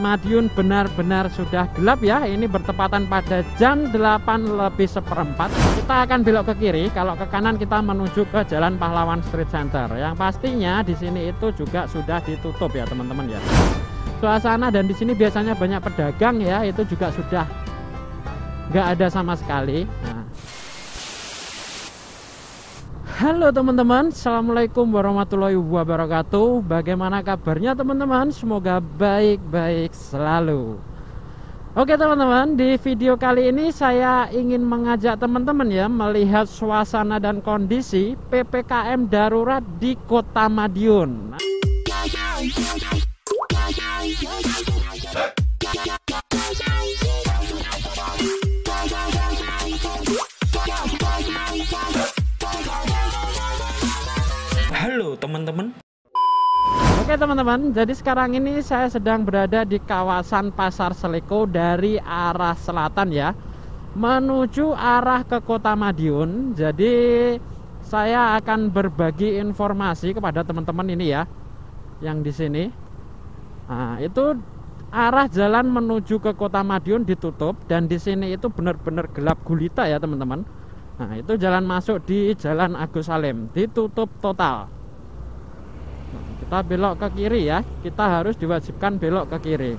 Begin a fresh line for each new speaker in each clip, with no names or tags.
Madiun benar-benar sudah gelap ya ini bertepatan pada jam 8 lebih seperempat kita akan belok ke kiri kalau ke kanan kita menuju ke Jalan Pahlawan Street Center yang pastinya di sini itu juga sudah ditutup ya teman-teman ya suasana dan di sini biasanya banyak pedagang ya itu juga sudah nggak ada sama sekali Halo teman-teman, Assalamualaikum warahmatullahi wabarakatuh Bagaimana kabarnya teman-teman? Semoga baik-baik selalu Oke teman-teman, di video kali ini saya ingin mengajak teman-teman ya Melihat suasana dan kondisi PPKM darurat di kota Madiun Oke teman-teman, jadi sekarang ini saya sedang berada di kawasan Pasar Seleko dari arah selatan ya Menuju arah ke kota Madiun Jadi saya akan berbagi informasi kepada teman-teman ini ya Yang di sini Nah itu arah jalan menuju ke kota Madiun ditutup Dan di sini itu benar-benar gelap gulita ya teman-teman Nah itu jalan masuk di Jalan Agus Salim Ditutup total kita belok ke kiri ya kita harus diwajibkan belok ke kiri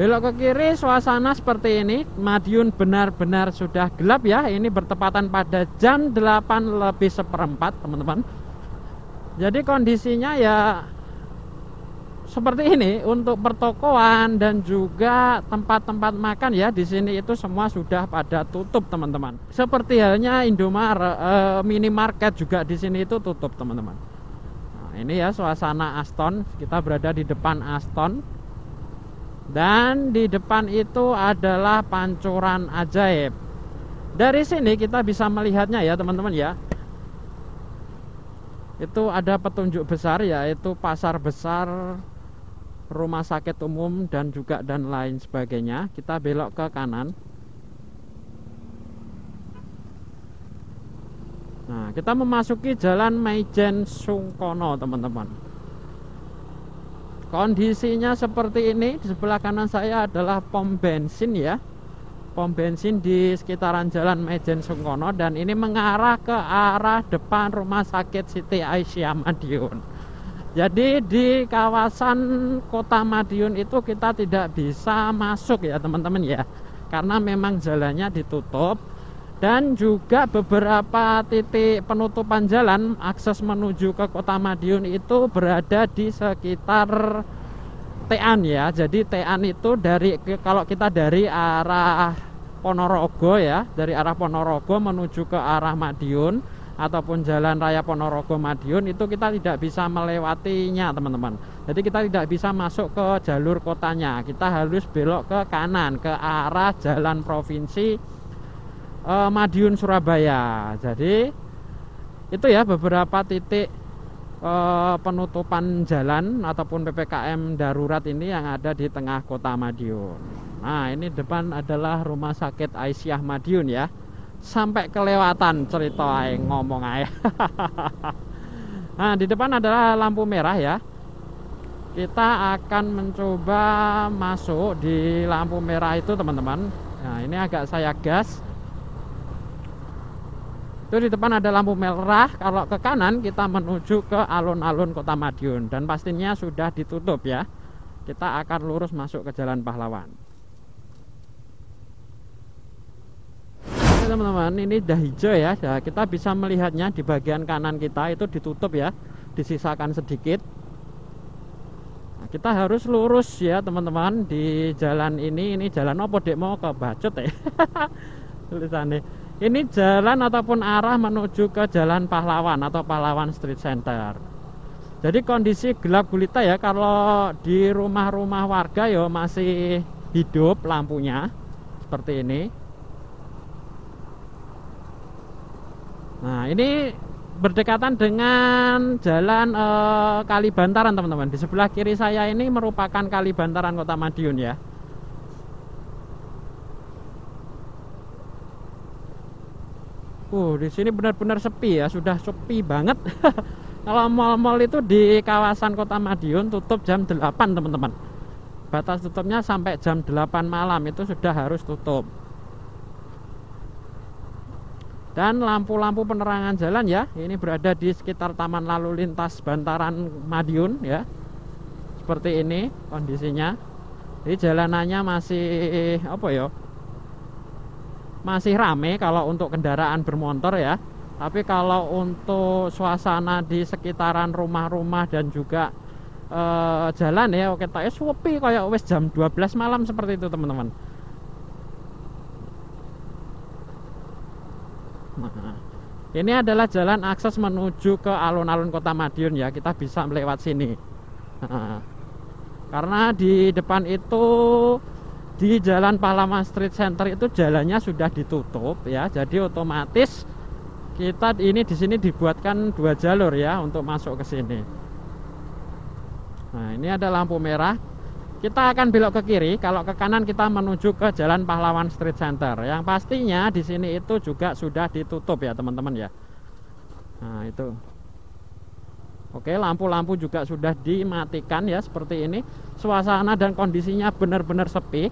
belok ke kiri suasana seperti ini Madiun benar-benar sudah gelap ya ini bertepatan pada jam 8 lebih seperempat teman-teman jadi kondisinya ya seperti ini untuk pertokoan dan juga tempat-tempat makan ya di sini itu semua sudah pada tutup teman-teman. Seperti halnya Indomaret, e, minimarket juga di sini itu tutup teman-teman ini ya suasana Aston kita berada di depan Aston dan di depan itu adalah pancuran ajaib dari sini kita bisa melihatnya ya teman-teman ya itu ada petunjuk besar yaitu pasar besar rumah sakit umum dan juga dan lain sebagainya kita belok ke kanan kita memasuki jalan Maijen Sungkono teman-teman kondisinya seperti ini di sebelah kanan saya adalah pom bensin ya pom bensin di sekitaran jalan Maijen Sungkono dan ini mengarah ke arah depan rumah sakit Siti Aisyah Madiun jadi di kawasan kota Madiun itu kita tidak bisa masuk ya teman-teman ya karena memang jalannya ditutup dan juga beberapa titik penutupan jalan akses menuju ke kota Madiun itu berada di sekitar Tean ya jadi Tean itu dari kalau kita dari arah Ponorogo ya dari arah Ponorogo menuju ke arah Madiun ataupun jalan raya Ponorogo Madiun itu kita tidak bisa melewatinya teman-teman jadi kita tidak bisa masuk ke jalur kotanya kita harus belok ke kanan ke arah jalan provinsi eh, Madiun Surabaya. Jadi itu ya beberapa titik eh, penutupan jalan ataupun PPKM darurat ini yang ada di tengah kota Madiun. Nah, ini depan adalah Rumah Sakit Aisyah Madiun ya. Sampai kelewatan cerita aing ngomong ae. nah, di depan adalah lampu merah ya. Kita akan mencoba masuk di lampu merah itu, teman-teman. Nah, ini agak saya gas itu di depan ada lampu merah kalau ke kanan kita menuju ke alun-alun kota Madiun dan pastinya sudah ditutup ya kita akan lurus masuk ke jalan pahlawan teman-teman ini dah hijau ya. ya kita bisa melihatnya di bagian kanan kita itu ditutup ya disisakan sedikit nah, kita harus lurus ya teman-teman di jalan ini ini jalan apa dek mau ke bacot ya tulisannya ini jalan ataupun arah menuju ke Jalan Pahlawan atau Pahlawan Street Center. Jadi kondisi gelap gulita ya kalau di rumah-rumah warga ya masih hidup lampunya seperti ini. Nah, ini berdekatan dengan jalan eh, Kali Bantaran, teman-teman. Di sebelah kiri saya ini merupakan Kali Bantaran Kota Madiun ya. Uh, di sini benar-benar sepi ya, sudah sepi banget. Kalau mal-mal itu di kawasan Kota Madiun tutup jam 8, teman-teman. Batas tutupnya sampai jam 8 malam itu sudah harus tutup. Dan lampu-lampu penerangan jalan ya, ini berada di sekitar Taman Lalu Lintas Bantaran Madiun ya. Seperti ini kondisinya. Jadi jalanannya masih apa ya? masih rame kalau untuk kendaraan bermotor ya. Tapi kalau untuk suasana di sekitaran rumah-rumah dan juga e, jalan ya oke tak ya, sepi kayak wes jam 12 malam seperti itu teman-teman. Nah, ini adalah jalan akses menuju ke alun-alun Kota Madiun ya. Kita bisa melewat sini. karena di depan itu di Jalan Palama Street Center itu jalannya sudah ditutup ya. Jadi otomatis kita ini di sini dibuatkan dua jalur ya untuk masuk ke sini. Nah, ini ada lampu merah. Kita akan belok ke kiri, kalau ke kanan kita menuju ke Jalan Pahlawan Street Center. Yang pastinya di sini itu juga sudah ditutup ya, teman-teman ya. Nah, itu Oke, lampu-lampu juga sudah dimatikan ya seperti ini. Suasana dan kondisinya benar-benar sepi.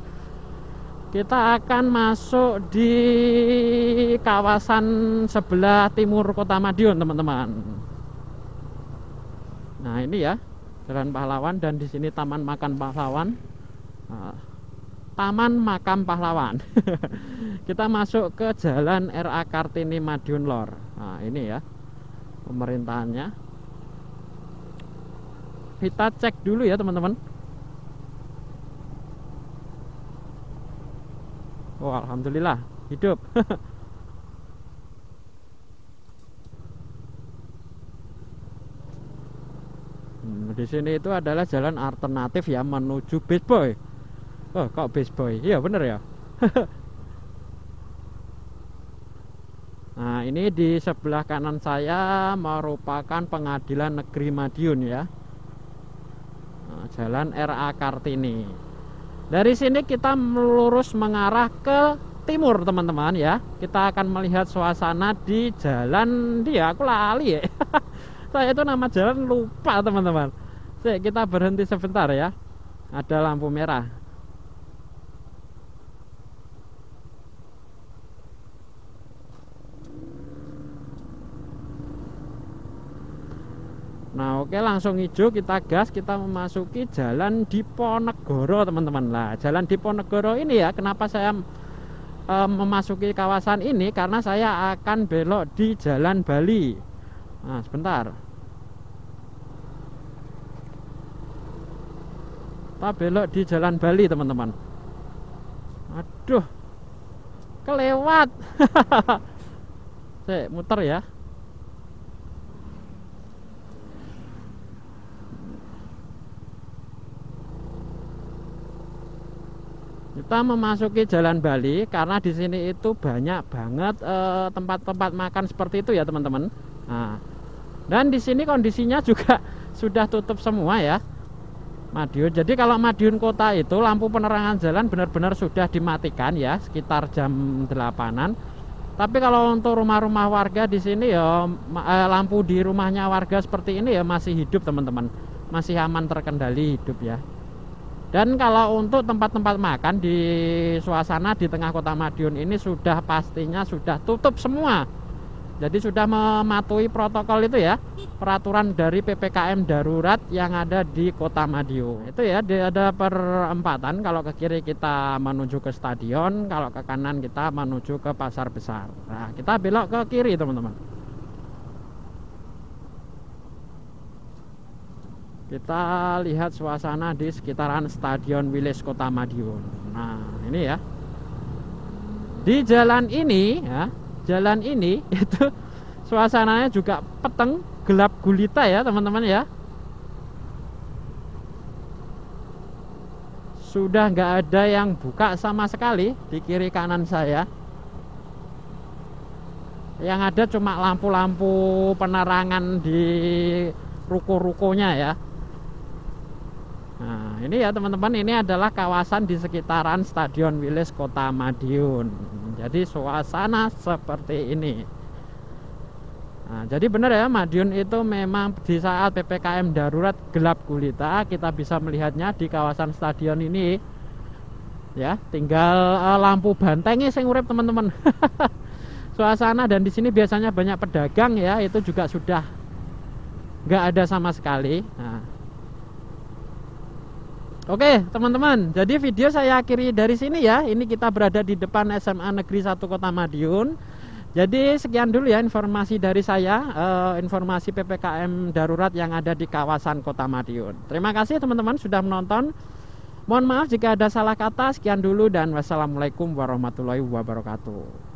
Kita akan masuk di kawasan sebelah timur Kota Madiun, teman-teman. Nah, ini ya Jalan Pahlawan dan di sini Taman Makan Pahlawan. Ah, Taman Makam Pahlawan. Kita masuk ke Jalan RA Kartini Madiun Lor. Nah, ini ya pemerintahannya kita cek dulu ya teman-teman oh alhamdulillah hidup hmm, di sini itu adalah jalan alternatif ya menuju base boy oh kok base boy iya bener ya Nah, ini di sebelah kanan saya merupakan Pengadilan Negeri Madiun ya. Jalan RA Kartini. Dari sini kita melurus mengarah ke timur, teman-teman ya. Kita akan melihat suasana di jalan dia. Aku lali ya. Saya itu nama jalan lupa, teman-teman. Kita berhenti sebentar ya. Ada lampu merah. Nah oke langsung hijau kita gas kita memasuki jalan Diponegoro teman-teman lah jalan Diponegoro ini ya kenapa saya e, memasuki kawasan ini karena saya akan belok di jalan Bali nah sebentar kita belok di jalan Bali teman-teman aduh kelewat saya muter ya kita memasuki jalan Bali karena di sini itu banyak banget eh, tempat-tempat eh, makan seperti itu ya teman-teman nah, dan di sini kondisinya juga sudah tutup semua ya Madiun jadi kalau Madiun kota itu lampu penerangan jalan benar-benar sudah dimatikan ya sekitar jam delapanan tapi kalau untuk rumah-rumah warga di sini ya eh, lampu di rumahnya warga seperti ini ya masih hidup teman-teman masih aman terkendali hidup ya dan kalau untuk tempat-tempat makan di suasana di tengah kota Madiun ini sudah pastinya sudah tutup semua. Jadi sudah mematuhi protokol itu ya, peraturan dari PPKM darurat yang ada di kota Madiun. Itu ya, ada perempatan kalau ke kiri kita menuju ke stadion, kalau ke kanan kita menuju ke pasar besar. Nah, kita belok ke kiri teman-teman. kita lihat suasana di sekitaran Stadion Wilis Kota Madiun. Nah, ini ya. Di jalan ini ya, jalan ini itu suasananya juga peteng, gelap gulita ya, teman-teman ya. Sudah nggak ada yang buka sama sekali di kiri kanan saya. Yang ada cuma lampu-lampu penerangan di ruko-rukonya ya. Nah, ini ya teman-teman, ini adalah kawasan di sekitaran Stadion Wilis Kota Madiun. Jadi suasana seperti ini. Nah, jadi benar ya, Madiun itu memang di saat PPKM darurat gelap gulita, kita bisa melihatnya di kawasan stadion ini. Ya, tinggal uh, lampu bantengnya sing urip teman-teman. suasana dan di sini biasanya banyak pedagang ya, itu juga sudah nggak ada sama sekali. Nah, Oke teman-teman, jadi video saya akhiri dari sini ya. Ini kita berada di depan SMA Negeri 1 Kota Madiun. Jadi sekian dulu ya informasi dari saya, eh, informasi PPKM darurat yang ada di kawasan Kota Madiun. Terima kasih teman-teman sudah menonton. Mohon maaf jika ada salah kata. Sekian dulu dan wassalamualaikum warahmatullahi wabarakatuh.